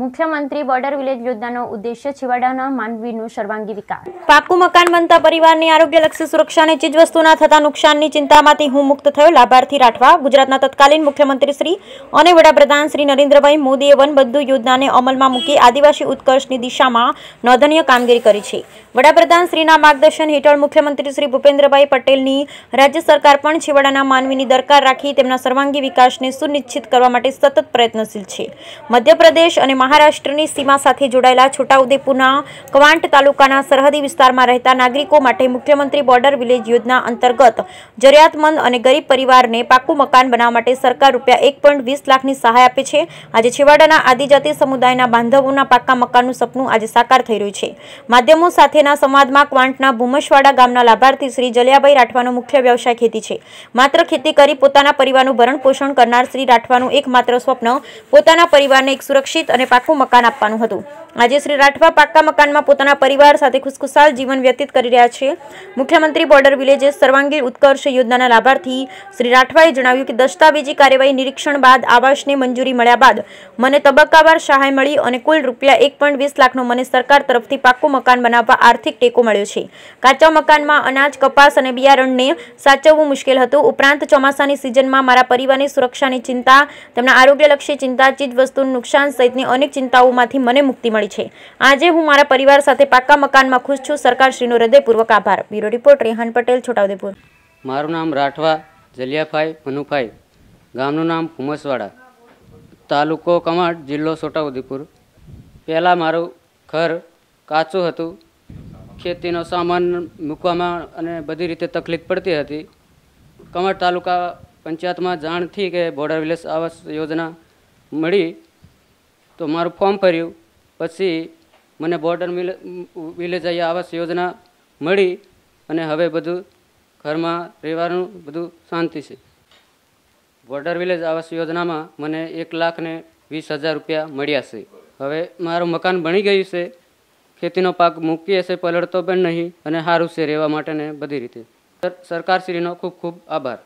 મુખ્યમંત્રી border village યોજનાનો ઉદ્દેશ્ય છેવાડાના માનવીનો સર્વાંગી વિકાસ પાકું મકાન બનતા પરિવારની આરોગ્યલક્ષી સુરક્ષા ચીજવસ્તુના થતા નુકસાનની ચિંતામાંથી હું મુક્ત થયો લાભાર્થી રાઠવા ગુજરાતના તત્કાલીન મુખ્યમંત્રી શ્રી અને વડાપ્રધાન શ્રી નરેન્દ્રભાઈ મોદીએ વનબંધુ યોજનાને અમલમાં મૂકી આદિવાસી ઉત્કર્ષની દિશામાં નોંધનીય કામગીરી કરી છે વડાપ્રધાન શ્રીના માર્ગદર્શન હેઠળ મુખ્યમંત્રી શ્રી ભૂપેન્દ્રભાઈ પટેલની રાજ્ય સરકાર પણ છેવાડાના માનવીની દરકાર રાખી તેમના સર્વાંગી વિકાસને સુનિશ્ચિત કરવા માટે સતત પ્રયત્નશીલ છે મધ્યપ્રદેશ અને મહારાષ્ટ્રની સીમા સાથે જોડાયેલા છોટાઉદેપુરના કવાંટ તાલુકાના સરહદી વિસ્તારમાં રહેતા નાગરિકો માટે મુખ્યમંત્રી બોર્ડર વિલેજ યોજના અંતર્ગત જરૂરિયાતમંદ અને ગરીબ પરિવારને પાકું મકાન બનાવવા માટે સરકાર રૂપિયા એક પોઈન્ટ વીસ લાખની સહાય આપે છે આજે છેવાડાના આદિજાતિ સમુદાયના બાંધવોના પાકા મકાનનું સપનું આજે સાકાર થઈ રહ્યું છે માધ્યમો સાથેના સંવાદમાં ક્વાંટના ભૂમશવાડા ગામના લાભાર્થી શ્રી જલિયાભાઈ રાઠવાનો મુખ્ય વ્યવસાય ખેતી છે માત્ર ખેતી કરી પોતાના પરિવારનું ભરણ પોષણ કરનાર શ્રી રાઠવાનું એકમાત્ર સ્વપ્ન પોતાના પરિવારને એક સુરક્ષિત અને પાછું મકાન આપવાનું હતું આજે શ્રી રાઠવા પાક્કા મકાનમાં પોતાના પરિવાર સાથે ખુશખુશાલ જીવન વ્યતીત કરી રહ્યા છે મુખ્યમંત્રી બોર્ડર વિલેજે સર્વાંગી ઉત્કર્ષ યોજનાના લાભાર્થી શ્રી રાઠવાએ જણાવ્યું કે દસ્તાવેજી કાર્યવાહી નિરીક્ષણ બાદ આવાસને મંજૂરી મળ્યા બાદ મને તબક્કાવાર સહાય મળી અને કુલ રૂપિયા એક પોઈન્ટ વીસ લાખનો મને સરકાર તરફથી પાક્કું મકાન બનાવવા આર્થિક ટેકો મળ્યો છે કાચા મકાનમાં અનાજ કપાસ અને બિયારણને સાચવવું મુશ્કેલ હતું ઉપરાંત ચોમાસાની સિઝનમાં મારા પરિવારની સુરક્ષાની ચિંતા તેમના આરોગ્યલક્ષી ચિંતા ચીજ વસ્તુનું નુકસાન સહિતની અનેક ચિંતાઓમાંથી મને મુક્તિ મળી થાય છે આજે હું મારા પરિવાર સાથે પાક્કા મકાનમાં ખુશ છું સરકારશ્રીનો હૃદયપૂર્વક આભાર બ્યુરો રિપોર્ટ રેહાન પટેલ છોટાઉદેપુર મારું નામ રાઠવા જલિયાભાઈ મનુભાઈ ગામનું નામ કુમસવાડા તાલુકો કમાડ જિલ્લો છોટાઉદેપુર પહેલાં મારું ઘર કાચું હતું ખેતીનો સામાન મૂકવામાં અને બધી રીતે તકલીફ પડતી હતી કમર તાલુકા પંચાયતમાં જાણથી કે બોર્ડર વિલેસ આવાસ યોજના મળી તો મારું ફોર્મ ભર્યું પછી મને બોર્ડર વિલેજ અહીંયા આવાસ યોજના મળી અને હવે બધું ઘરમાં રહેવાનું બધું શાંતિ છે બોર્ડર વિલેજ આવાસ યોજનામાં મને એક લાખ ને વીસ હજાર રૂપિયા મળ્યા છે હવે મારું મકાન બની ગયું છે ખેતીનો પાક મૂકી હશે પલળતો પણ નહીં અને સારું છે રહેવા માટેને બધી રીતે સરકારશ્રીનો ખૂબ ખૂબ આભાર